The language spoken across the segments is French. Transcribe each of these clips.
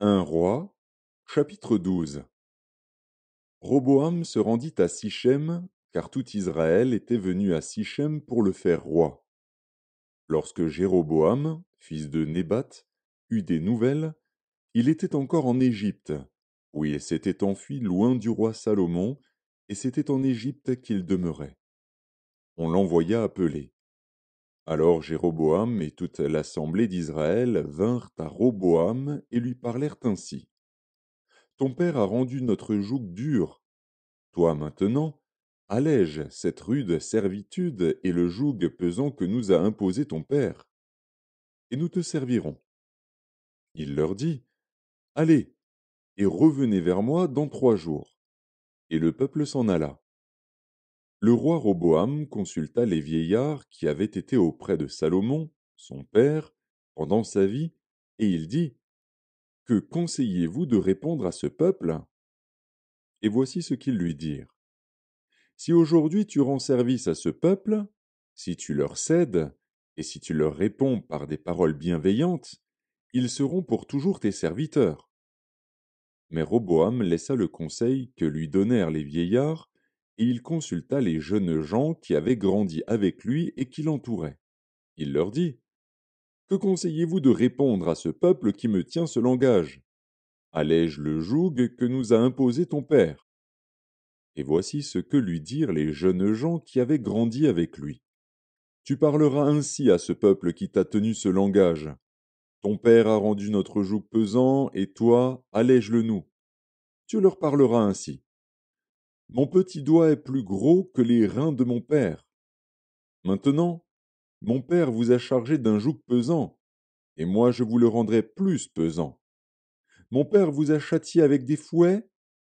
un roi, chapitre 12 Roboam se rendit à Sichem, car tout Israël était venu à Sichem pour le faire roi. Lorsque Jéroboam, fils de Nébat, eut des nouvelles, il était encore en Égypte, où il s'était enfui loin du roi Salomon, et c'était en Égypte qu'il demeurait. On l'envoya appeler. Alors Jéroboam et toute l'assemblée d'Israël vinrent à Roboam et lui parlèrent ainsi. Ton père a rendu notre joug dur. Toi maintenant, allège cette rude servitude et le joug pesant que nous a imposé ton père, et nous te servirons. Il leur dit, Allez, et revenez vers moi dans trois jours. Et le peuple s'en alla. Le roi Roboam consulta les vieillards qui avaient été auprès de Salomon, son père, pendant sa vie, et il dit Que conseillez-vous de répondre à ce peuple Et voici ce qu'ils lui dirent Si aujourd'hui tu rends service à ce peuple, si tu leur cèdes, et si tu leur réponds par des paroles bienveillantes, ils seront pour toujours tes serviteurs. Mais Roboam laissa le conseil que lui donnèrent les vieillards il consulta les jeunes gens qui avaient grandi avec lui et qui l'entouraient. Il leur dit Que conseillez-vous de répondre à ce peuple qui me tient ce langage Allège le joug que nous a imposé ton père. Et voici ce que lui dirent les jeunes gens qui avaient grandi avec lui. Tu parleras ainsi à ce peuple qui t'a tenu ce langage. Ton père a rendu notre joug pesant, et toi, allège-le nous. Tu leur parleras ainsi. Mon petit doigt est plus gros que les reins de mon père. Maintenant, mon père vous a chargé d'un joug pesant, et moi je vous le rendrai plus pesant. Mon père vous a châtié avec des fouets,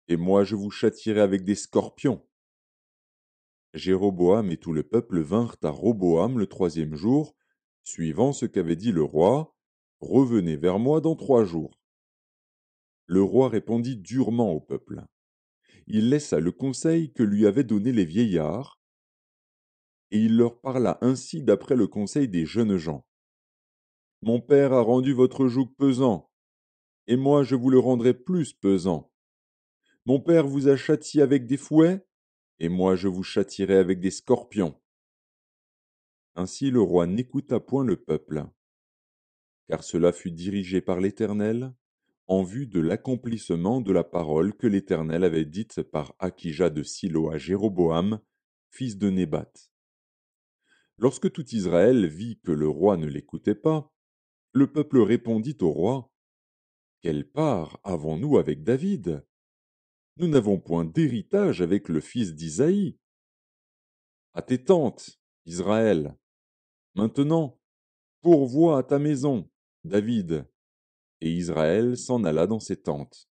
et moi je vous châtierai avec des scorpions. Jéroboam et tout le peuple vinrent à Roboam le troisième jour, suivant ce qu'avait dit le roi, Revenez vers moi dans trois jours. Le roi répondit durement au peuple il laissa le conseil que lui avaient donné les vieillards, et il leur parla ainsi d'après le conseil des jeunes gens. Mon père a rendu votre joug pesant, et moi je vous le rendrai plus pesant. Mon père vous a châtié avec des fouets, et moi je vous châtierai avec des scorpions. Ainsi le roi n'écouta point le peuple, car cela fut dirigé par l'Éternel, en vue de l'accomplissement de la parole que l'Éternel avait dite par Akija de Silo à Jéroboam, fils de Nébat. Lorsque tout Israël vit que le roi ne l'écoutait pas, le peuple répondit au roi Quelle part avons-nous avec David Nous n'avons point d'héritage avec le fils d'Isaïe. À tes tentes, Israël. Maintenant, pourvois à ta maison, David, et Israël s'en alla dans ses tentes.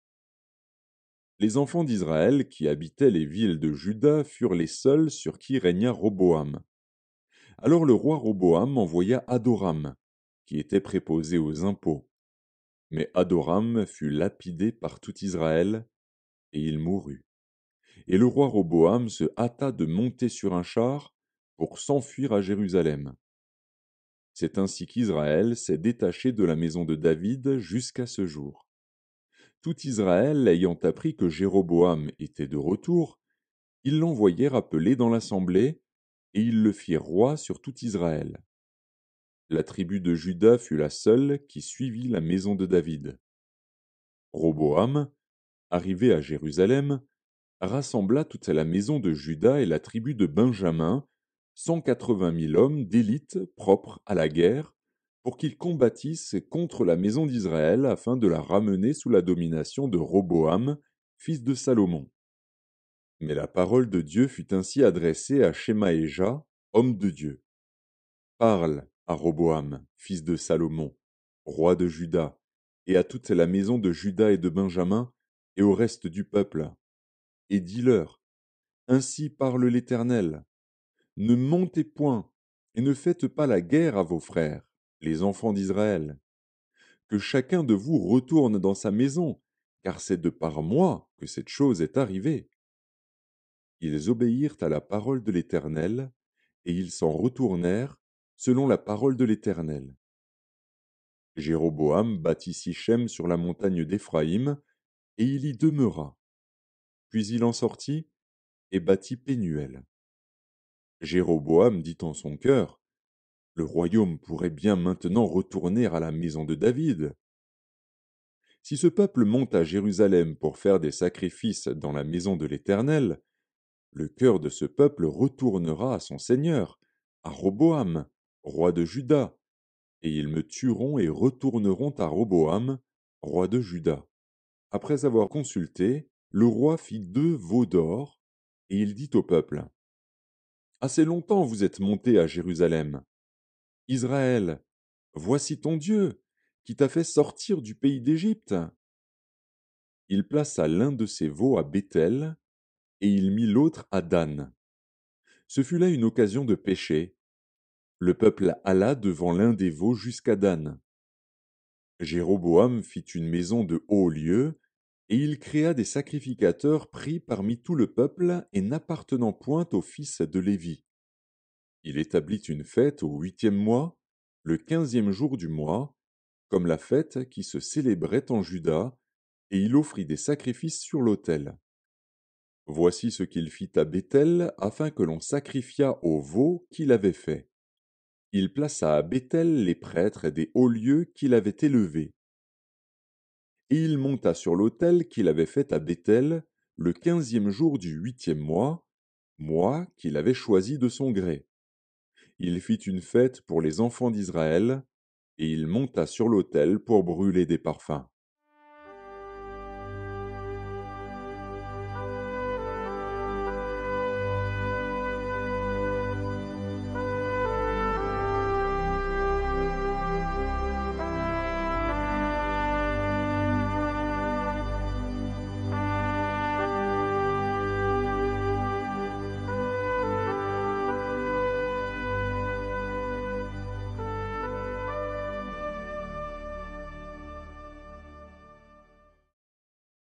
Les enfants d'Israël qui habitaient les villes de Juda furent les seuls sur qui régna Roboam. Alors le roi Roboam envoya Adoram, qui était préposé aux impôts. Mais Adoram fut lapidé par tout Israël, et il mourut. Et le roi Roboam se hâta de monter sur un char pour s'enfuir à Jérusalem. C'est ainsi qu'Israël s'est détaché de la maison de David jusqu'à ce jour. Tout Israël ayant appris que Jéroboam était de retour, ils l'envoyèrent appeler dans l'assemblée, et ils le firent roi sur tout Israël. La tribu de Juda fut la seule qui suivit la maison de David. Roboam, arrivé à Jérusalem, rassembla toute la maison de Juda et la tribu de Benjamin 180 000 hommes d'élite propres à la guerre pour qu'ils combattissent contre la maison d'Israël afin de la ramener sous la domination de Roboam, fils de Salomon. Mais la parole de Dieu fut ainsi adressée à Shemaéja, homme de Dieu. Parle à Roboam, fils de Salomon, roi de Juda, et à toute la maison de Juda et de Benjamin, et au reste du peuple, et dis-leur, Ainsi parle l'Éternel, ne montez point et ne faites pas la guerre à vos frères, les enfants d'Israël. Que chacun de vous retourne dans sa maison, car c'est de par moi que cette chose est arrivée. Ils obéirent à la parole de l'Éternel, et ils s'en retournèrent selon la parole de l'Éternel. Jéroboam bâtit Sichem sur la montagne d'Éphraïm, et il y demeura. Puis il en sortit et bâtit Pénuel. Jéroboam dit en son cœur, Le royaume pourrait bien maintenant retourner à la maison de David. Si ce peuple monte à Jérusalem pour faire des sacrifices dans la maison de l'Éternel, le cœur de ce peuple retournera à son Seigneur, à Roboam, roi de Juda, et ils me tueront et retourneront à Roboam, roi de Juda. Après avoir consulté, le roi fit deux veaux d'or, et il dit au peuple Assez longtemps vous êtes monté à Jérusalem. Israël, voici ton Dieu, qui t'a fait sortir du pays d'Égypte. Il plaça l'un de ses veaux à Bethel, et il mit l'autre à Dan. Ce fut là une occasion de péché. Le peuple alla devant l'un des veaux jusqu'à Dan. Jéroboam fit une maison de haut lieu et il créa des sacrificateurs pris parmi tout le peuple et n'appartenant point au fils de Lévi. Il établit une fête au huitième mois, le quinzième jour du mois, comme la fête qui se célébrait en Juda, et il offrit des sacrifices sur l'autel. Voici ce qu'il fit à Béthel afin que l'on sacrifiât au veau qu'il avait fait. Il plaça à Béthel les prêtres des hauts lieux qu'il avait élevés et il monta sur l'autel qu'il avait fait à Bethel le quinzième jour du huitième mois, mois qu'il avait choisi de son gré. Il fit une fête pour les enfants d'Israël, et il monta sur l'autel pour brûler des parfums.